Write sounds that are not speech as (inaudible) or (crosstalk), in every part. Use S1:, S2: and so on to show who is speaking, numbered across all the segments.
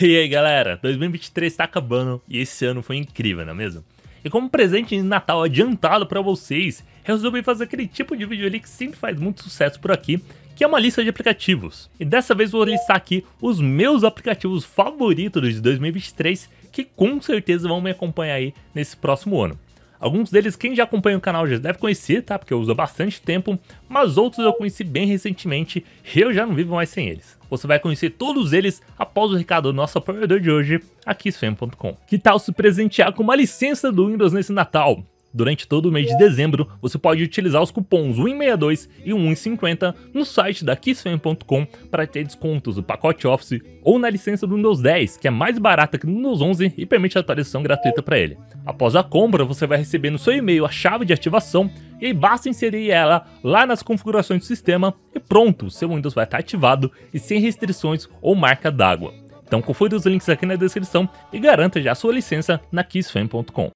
S1: E aí galera, 2023 está acabando e esse ano foi incrível, não é mesmo? E como presente de Natal adiantado para vocês, resolvi fazer aquele tipo de vídeo ali que sempre faz muito sucesso por aqui, que é uma lista de aplicativos. E dessa vez vou listar aqui os meus aplicativos favoritos de 2023, que com certeza vão me acompanhar aí nesse próximo ano. Alguns deles quem já acompanha o canal já deve conhecer, tá? Porque eu uso há bastante tempo, mas outros eu conheci bem recentemente e eu já não vivo mais sem eles. Você vai conhecer todos eles após o recado do nosso apoiador de hoje, aqui spam.com. Que tal se presentear com uma licença do Windows nesse Natal? Durante todo o mês de dezembro, você pode utilizar os cupons 1,62 e 1,50 no site da KissFan.com para ter descontos do pacote Office ou na licença do Windows 10, que é mais barata que o Windows 11 e permite a atualização gratuita para ele. Após a compra, você vai receber no seu e-mail a chave de ativação e aí basta inserir ela lá nas configurações do sistema e pronto, seu Windows vai estar ativado e sem restrições ou marca d'água. Então confira os links aqui na descrição e garanta já sua licença na kissfan.com.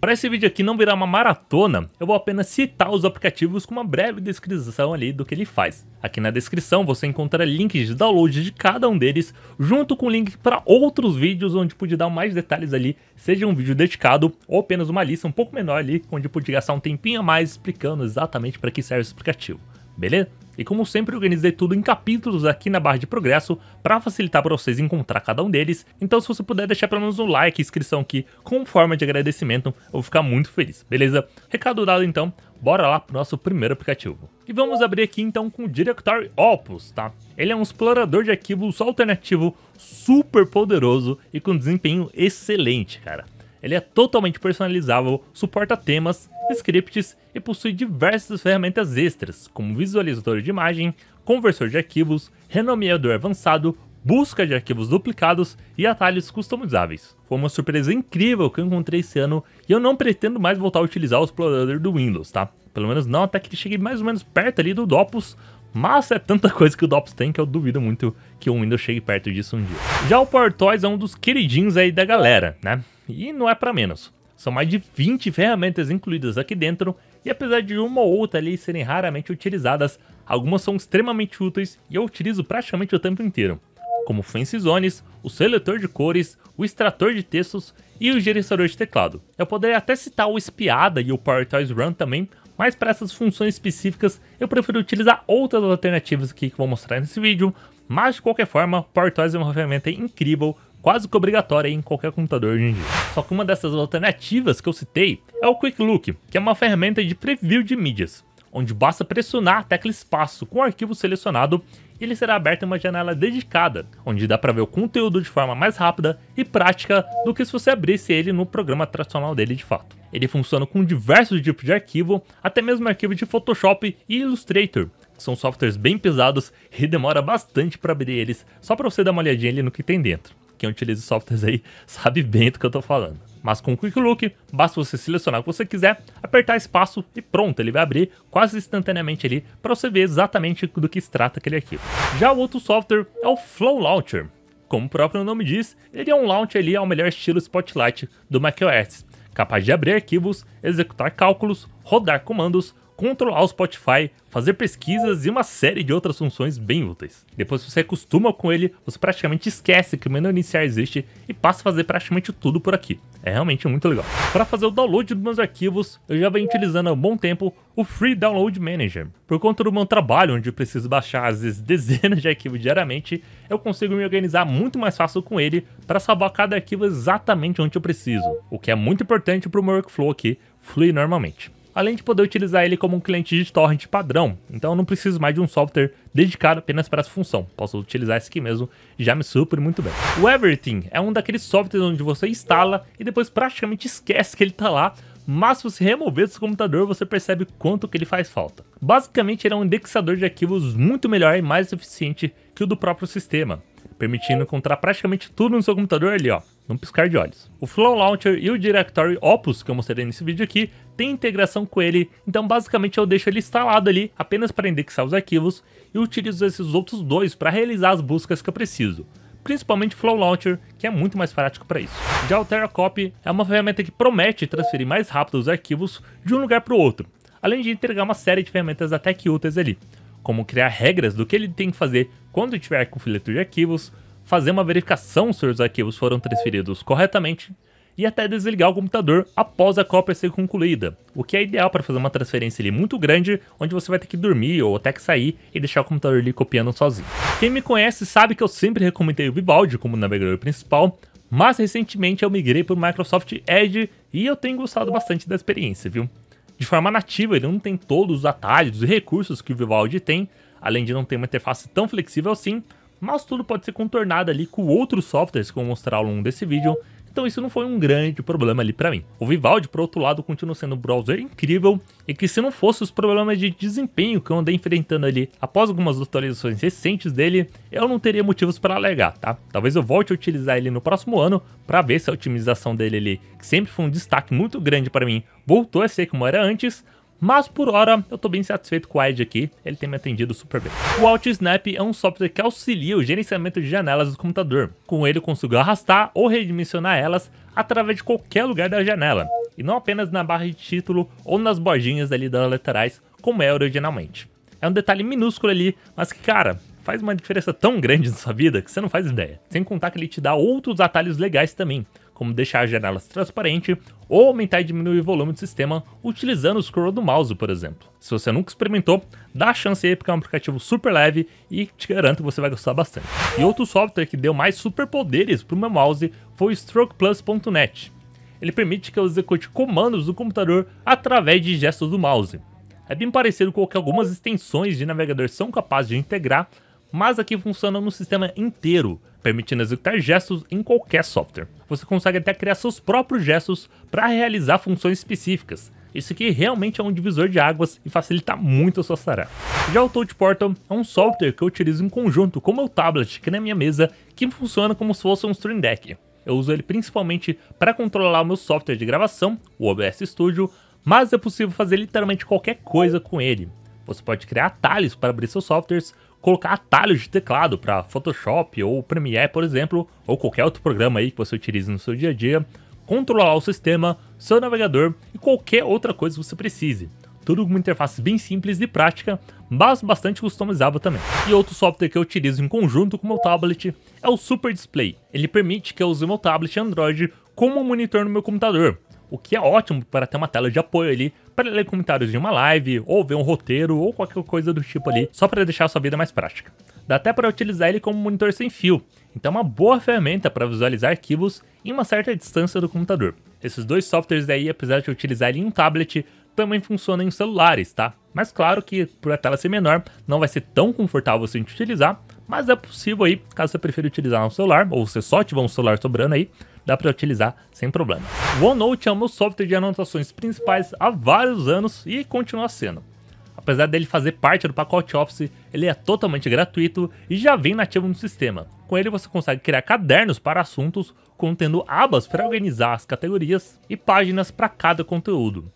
S1: Para esse vídeo aqui não virar uma maratona, eu vou apenas citar os aplicativos com uma breve descrição ali do que ele faz. Aqui na descrição você encontra links de download de cada um deles, junto com link para outros vídeos onde pude dar mais detalhes ali, seja um vídeo dedicado ou apenas uma lista um pouco menor ali, onde pude gastar um tempinho a mais explicando exatamente para que serve esse aplicativo. Beleza? E como sempre, organizei tudo em capítulos aqui na barra de progresso para facilitar para vocês encontrar cada um deles. Então, se você puder deixar pelo menos um like e inscrição aqui como forma de agradecimento, eu vou ficar muito feliz, beleza? Recado dado então, bora lá pro nosso primeiro aplicativo. E vamos abrir aqui então com o Directory Opus, tá? Ele é um explorador de arquivos alternativo super poderoso e com desempenho excelente, cara. Ele é totalmente personalizável, suporta temas, scripts e possui diversas ferramentas extras, como visualizador de imagem, conversor de arquivos, renomeador avançado, busca de arquivos duplicados e atalhos customizáveis. Foi uma surpresa incrível que eu encontrei esse ano e eu não pretendo mais voltar a utilizar o explorador do Windows, tá? Pelo menos não até que ele chegue mais ou menos perto ali do Dopus, mas é tanta (laughs) coisa que o DOPS tem que eu duvido muito que o Windows chegue perto disso um dia. Já o PowerToys é um dos queridinhos aí da galera, né? e não é para menos. São mais de 20 ferramentas incluídas aqui dentro, e apesar de uma ou outra ali serem raramente utilizadas, algumas são extremamente úteis e eu utilizo praticamente o tempo inteiro, como o Fancy Zones, o seletor de cores, o extrator de textos e o gerenciador de teclado. Eu poderia até citar o Espiada e o PowerToys Run também, mas para essas funções específicas eu prefiro utilizar outras alternativas aqui que vou mostrar nesse vídeo, mas de qualquer forma, PowerToys é uma ferramenta incrível quase que obrigatória em qualquer computador hoje em dia. Só que uma dessas alternativas que eu citei é o Quick Look, que é uma ferramenta de preview de mídias, onde basta pressionar a tecla espaço com o arquivo selecionado e ele será aberto em uma janela dedicada, onde dá para ver o conteúdo de forma mais rápida e prática do que se você abrisse ele no programa tradicional dele de fato. Ele funciona com diversos tipos de arquivo, até mesmo arquivo de Photoshop e Illustrator, que são softwares bem pesados e demora bastante para abrir eles, só para você dar uma olhadinha ali no que tem dentro quem utiliza softwares aí sabe bem do que eu estou falando. Mas com o Quick Look, basta você selecionar o que você quiser, apertar espaço e pronto, ele vai abrir quase instantaneamente ali para você ver exatamente do que se trata aquele arquivo. Já o outro software é o Flow Launcher. Como o próprio nome diz, ele é um launcher ali ao melhor estilo Spotlight do macOS, capaz de abrir arquivos, executar cálculos, rodar comandos, controlar o Spotify, fazer pesquisas e uma série de outras funções bem úteis. Depois que você acostuma com ele, você praticamente esquece que o menu iniciar existe e passa a fazer praticamente tudo por aqui. É realmente muito legal. Para fazer o download dos meus arquivos, eu já venho utilizando há um bom tempo o Free Download Manager. Por conta do meu trabalho, onde eu preciso baixar às vezes (laughs) dezenas de arquivos diariamente, eu consigo me organizar muito mais fácil com ele para salvar cada arquivo exatamente onde eu preciso, o que é muito importante para o meu workflow aqui fluir normalmente além de poder utilizar ele como um cliente de torrent padrão. Então eu não preciso mais de um software dedicado apenas para essa função. Posso utilizar esse aqui mesmo, já me supre muito bem. O Everything é um daqueles softwares onde você instala e depois praticamente esquece que ele está lá, mas se você remover do seu computador, você percebe quanto que ele faz falta. Basicamente, ele é um indexador de arquivos muito melhor e mais eficiente que o do próprio sistema permitindo encontrar praticamente tudo no seu computador ali, ó, num piscar de olhos. O Flow Launcher e o Directory Opus, que eu mostrei nesse vídeo aqui, tem integração com ele, então basicamente eu deixo ele instalado ali apenas para indexar os arquivos e utilizo esses outros dois para realizar as buscas que eu preciso principalmente Flow Launcher, que é muito mais prático para isso. Já o TerraCopy é uma ferramenta que promete transferir mais rápido os arquivos de um lugar para o outro, além de entregar uma série de ferramentas até que úteis ali, como criar regras do que ele tem que fazer quando tiver filetos de arquivos, fazer uma verificação se os arquivos foram transferidos corretamente e até desligar o computador após a cópia ser concluída, o que é ideal para fazer uma transferência ali muito grande, onde você vai ter que dormir ou até que sair e deixar o computador ali copiando sozinho. Quem me conhece sabe que eu sempre recomendei o Vivaldi como navegador principal, mas recentemente eu migrei para o Microsoft Edge e eu tenho gostado bastante da experiência, viu? de forma nativa, ele não tem todos os atalhos e recursos que o Vivaldi tem, além de não ter uma interface tão flexível assim, mas tudo pode ser contornado ali com outros softwares que eu vou mostrar ao longo desse vídeo, então isso não foi um grande problema ali para mim. O Vivaldi, por outro lado, continua sendo um browser incrível e que se não fosse os problemas de desempenho que eu andei enfrentando ali após algumas atualizações recentes dele, eu não teria motivos para alegar, tá? Talvez eu volte a utilizar ele no próximo ano para ver se a otimização dele ali, que sempre foi um destaque muito grande para mim, voltou a ser como era antes, mas por hora, eu tô bem satisfeito com o Edge aqui, ele tem me atendido super bem. O Snap é um software que auxilia o gerenciamento de janelas do computador. Com ele, eu consigo arrastar ou redimensionar elas através de qualquer lugar da janela, e não apenas na barra de título ou nas bordinhas ali das laterais, como é originalmente. É um detalhe minúsculo ali, mas que, cara, faz uma diferença tão grande na sua vida que você não faz ideia. Sem contar que ele te dá outros atalhos legais também, como deixar as janelas transparentes ou aumentar e diminuir o volume do sistema utilizando o scroll do mouse, por exemplo. Se você nunca experimentou, dá a chance aí porque é um aplicativo super leve e te garanto que você vai gostar bastante. E outro software que deu mais superpoderes para o meu mouse foi o strokeplus.net. Ele permite que eu execute comandos do computador através de gestos do mouse. É bem parecido com o que algumas extensões de navegador são capazes de integrar, mas aqui funciona no sistema inteiro, permitindo executar gestos em qualquer software. Você consegue até criar seus próprios gestos para realizar funções específicas. Isso aqui realmente é um divisor de águas e facilita muito a sua tarefa. Já o Touch Portal é um software que eu utilizo em conjunto com o meu tablet aqui na minha mesa, que funciona como se fosse um Stream Deck. Eu uso ele principalmente para controlar o meu software de gravação, o OBS Studio, mas é possível fazer literalmente qualquer coisa com ele. Você pode criar atalhos para abrir seus softwares, colocar atalhos de teclado para Photoshop ou Premiere, por exemplo, ou qualquer outro programa aí que você utilize no seu dia a dia, controlar o sistema, seu navegador e qualquer outra coisa que você precise. Tudo com uma interface bem simples e prática, mas bastante customizável também. E outro software que eu utilizo em conjunto com o meu tablet é o Super Display. Ele permite que eu use o meu tablet Android como um monitor no meu computador, o que é ótimo para ter uma tela de apoio ali para ler comentários de uma live, ou ver um roteiro, ou qualquer coisa do tipo ali, só para deixar a sua vida mais prática. Dá até para utilizar ele como monitor sem fio, então é uma boa ferramenta para visualizar arquivos em uma certa distância do computador. Esses dois softwares aí, apesar de utilizar ele em um tablet, também funcionam em celulares, tá? Mas claro que por a tela ser menor, não vai ser tão confortável assim de utilizar, mas é possível aí, caso você prefira utilizar um celular, ou você só tiver um celular sobrando aí, dá para utilizar sem problema. OneNote é o meu software de anotações principais há vários anos e continua sendo. Apesar dele fazer parte do pacote Office, ele é totalmente gratuito e já vem nativo no sistema. Com ele você consegue criar cadernos para assuntos, contendo abas para organizar as categorias e páginas para cada conteúdo.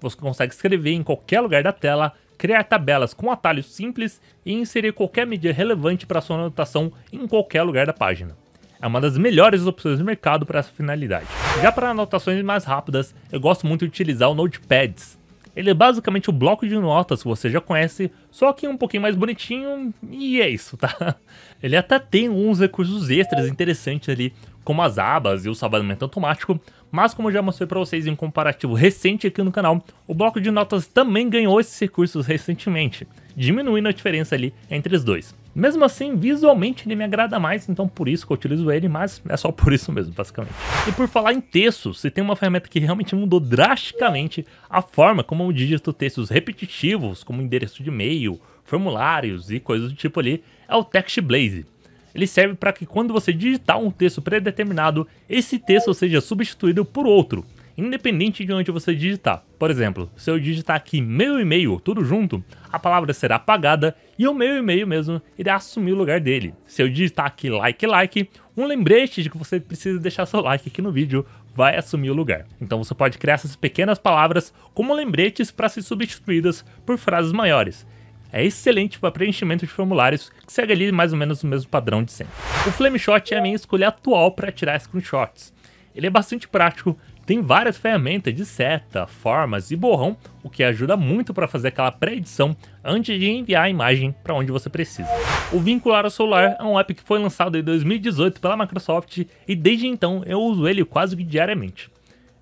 S1: Você consegue escrever em qualquer lugar da tela, criar tabelas com atalhos simples e inserir qualquer mídia relevante para sua anotação em qualquer lugar da página é uma das melhores opções do mercado para essa finalidade. Já para anotações mais rápidas, eu gosto muito de utilizar o Notepads. Ele é basicamente o bloco de notas que você já conhece, só que um pouquinho mais bonitinho, e é isso, tá? (laughs) Ele até tem uns recursos extras interessantes ali, como as abas e o salvamento automático, mas como já mostrei para vocês em um comparativo recente aqui no canal, o bloco de notas também ganhou esses recursos recentemente, diminuindo a diferença ali entre os dois. Mesmo assim, visualmente ele me agrada mais, então por isso que eu utilizo ele, mas é só por isso mesmo, basicamente. E por falar em texto, se tem uma ferramenta que realmente mudou drasticamente a forma como eu digito textos repetitivos, como endereço de e-mail, formulários e coisas do tipo ali, é o TextBlaze. Ele serve para que quando você digitar um texto predeterminado, esse texto seja substituído por outro, independente de onde você digitar. Por exemplo, se eu digitar aqui meu e-mail tudo junto, a palavra será apagada e o meu e-mail mesmo irá assumir o lugar dele. Se eu digitar aqui like like, um lembrete de que você precisa deixar seu like aqui no vídeo vai assumir o lugar. Então você pode criar essas pequenas palavras como lembretes para ser substituídas por frases maiores é excelente para preenchimento de formulários, que segue ali mais ou menos o mesmo padrão de sempre. O Flameshot é a minha escolha atual para tirar screenshots. Ele é bastante prático, tem várias ferramentas de seta, formas e borrão, o que ajuda muito para fazer aquela pré-edição antes de enviar a imagem para onde você precisa. O Vincular ao Solar é um app que foi lançado em 2018 pela Microsoft e desde então eu uso ele quase que diariamente.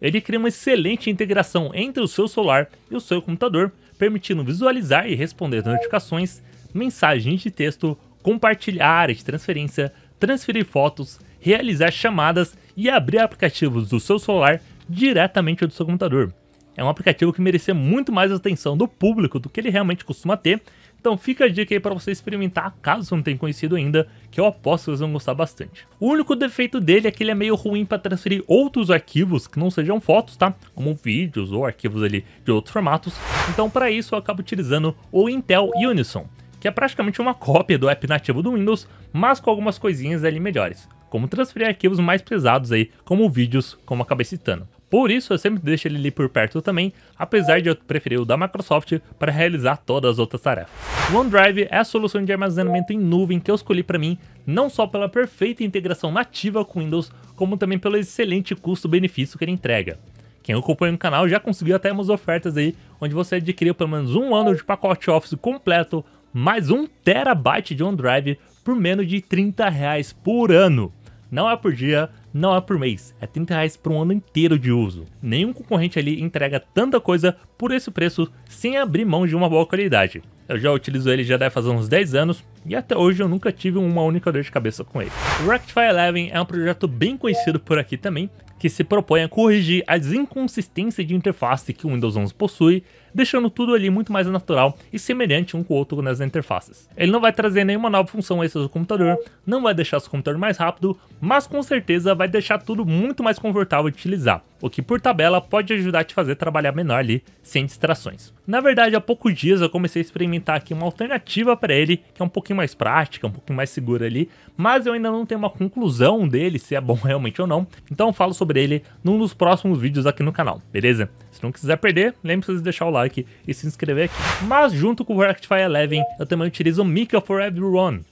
S1: Ele cria uma excelente integração entre o seu celular e o seu computador, permitindo visualizar e responder notificações, mensagens de texto, compartilhar áreas de transferência, transferir fotos, realizar chamadas e abrir aplicativos do seu celular diretamente do seu computador. É um aplicativo que merecia muito mais atenção do público do que ele realmente costuma ter então fica a dica aí para você experimentar, caso não tenha conhecido ainda, que eu aposto que vocês vão gostar bastante. O único defeito dele é que ele é meio ruim para transferir outros arquivos que não sejam fotos, tá? Como vídeos ou arquivos ali de outros formatos. Então para isso eu acabo utilizando o Intel Unison, que é praticamente uma cópia do app nativo do Windows, mas com algumas coisinhas ali melhores como transferir arquivos mais pesados aí, como vídeos, como acabei citando. Por isso, eu sempre deixo ele ali por perto também, apesar de eu preferir o da Microsoft para realizar todas as outras tarefas. O OneDrive é a solução de armazenamento em nuvem que eu escolhi para mim, não só pela perfeita integração nativa com Windows, como também pelo excelente custo-benefício que ele entrega. Quem acompanha o canal já conseguiu até umas ofertas aí, onde você adquiriu pelo menos um ano de pacote Office completo, mais um terabyte de OneDrive por menos de 30 reais por ano. Não é por dia, não é por mês, é 30 reais por um ano inteiro de uso. Nenhum concorrente ali entrega tanta coisa por esse preço sem abrir mão de uma boa qualidade. Eu já utilizo ele já deve fazer uns 10 anos e até hoje eu nunca tive uma única dor de cabeça com ele. O Rectify Eleven é um projeto bem conhecido por aqui também, que se propõe a corrigir as inconsistências de interface que o Windows 11 possui deixando tudo ali muito mais natural e semelhante um com o outro nas interfaces. Ele não vai trazer nenhuma nova função extra do computador, não vai deixar seu computador mais rápido, mas com certeza vai deixar tudo muito mais confortável de utilizar, o que por tabela pode ajudar a te fazer trabalhar menor ali, sem distrações. Na verdade, há poucos dias eu comecei a experimentar aqui uma alternativa para ele, que é um pouquinho mais prática, um pouquinho mais segura ali, mas eu ainda não tenho uma conclusão dele, se é bom (laughs) realmente ou não, então eu falo sobre ele num dos próximos vídeos aqui no canal, beleza? Se não quiser perder, lembre-se de deixar o like e se inscrever aqui. Mas junto com o Rectify 11, eu também utilizo o Mika for Everyone,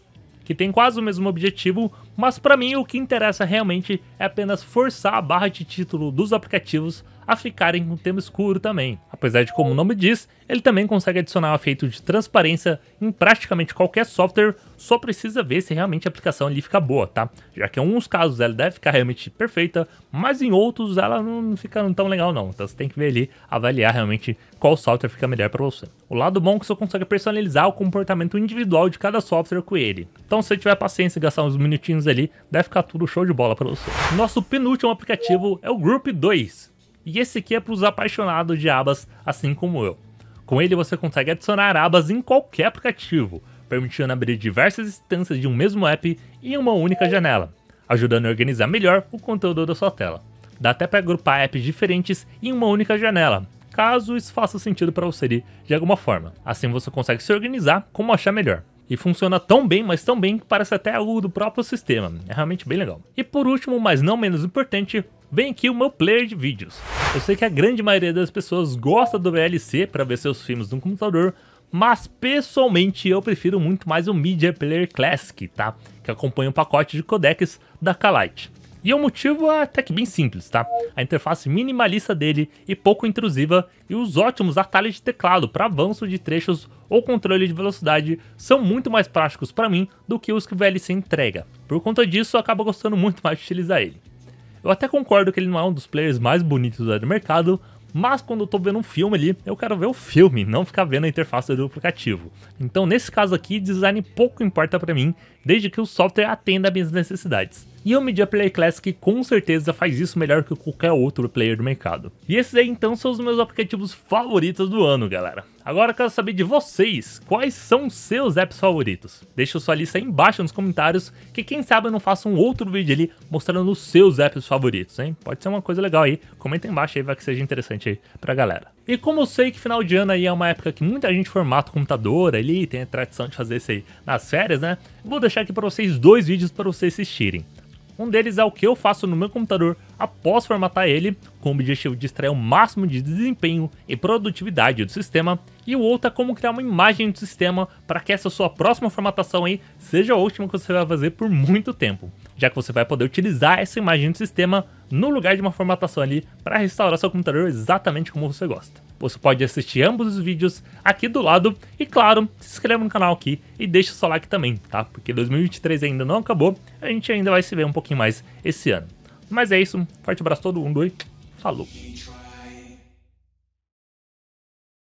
S1: que tem quase o mesmo objetivo, mas para mim o que interessa realmente é apenas forçar a barra de título dos aplicativos a ficarem com um tema escuro também. Apesar de como o nome diz, ele também consegue adicionar um efeito de transparência em praticamente qualquer software, só precisa ver se realmente a aplicação ali fica boa, tá? Já que em alguns casos ela deve ficar realmente perfeita, mas em outros ela não fica tão legal não, então você tem que ver ali, avaliar realmente qual software fica melhor para você. O lado bom é que você consegue personalizar o comportamento individual de cada software com ele. Então se você tiver paciência e gastar uns minutinhos ali, deve ficar tudo show de bola para você. Nosso penúltimo aplicativo é o Group 2, e esse aqui é para os apaixonados de abas, assim como eu. Com ele você consegue adicionar abas em qualquer aplicativo, permitindo abrir diversas instâncias de um mesmo app em uma única janela, ajudando a organizar melhor o conteúdo da sua tela. Dá até para agrupar apps diferentes em uma única janela, caso isso faça sentido para você de alguma forma. Assim você consegue se organizar como achar melhor. E funciona tão bem, mas tão bem que parece até algo do próprio sistema. É realmente bem legal. E por último, mas não menos importante, Vem aqui o meu player de vídeos. Eu sei que a grande maioria das pessoas gosta do VLC para ver seus filmes no computador, mas pessoalmente eu prefiro muito mais o Media Player Classic, tá? Que acompanha o um pacote de codecs da Calite. E o é motivo é até que bem simples, tá? A interface minimalista dele e pouco intrusiva e os ótimos atalhos de teclado para avanço de trechos ou controle de velocidade são muito mais práticos para mim do que os que o VLC entrega. Por conta disso, eu acabo gostando muito mais de utilizar ele. Eu até concordo que ele não é um dos players mais bonitos do mercado, mas quando eu tô vendo um filme ali, eu quero ver o filme, não ficar vendo a interface do aplicativo. Então, nesse caso aqui, design pouco importa para mim, desde que o software atenda às minhas necessidades. E o Media Player Classic com certeza faz isso melhor que qualquer outro player do mercado. E esses aí então são os meus aplicativos favoritos do ano, galera. Agora eu quero saber de vocês, quais são seus apps favoritos? Deixa sua lista aí embaixo nos comentários, que quem sabe eu não faça um outro vídeo ali mostrando os seus apps favoritos, hein? Pode ser uma coisa legal aí, comenta embaixo aí, vai que seja interessante aí pra galera. E como eu sei que final de ano aí é uma época que muita gente formata o computador ali, tem a tradição de fazer isso aí nas férias, né? Vou deixar aqui pra vocês dois vídeos para vocês assistirem. Um deles é o que eu faço no meu computador após formatar ele, com o objetivo de extrair o máximo de desempenho e produtividade do sistema, e o outro é como criar uma imagem do sistema para que essa sua próxima formatação aí seja a última que você vai fazer por muito tempo, já que você vai poder utilizar essa imagem do sistema no lugar de uma formatação ali para restaurar seu computador exatamente como você gosta. Você pode assistir ambos os vídeos aqui do lado e, claro, se inscreva no canal aqui e deixa o seu like também, tá? Porque 2023 ainda não acabou, a gente ainda vai se ver um pouquinho mais esse ano. Mas é isso, forte abraço a todo mundo e falou!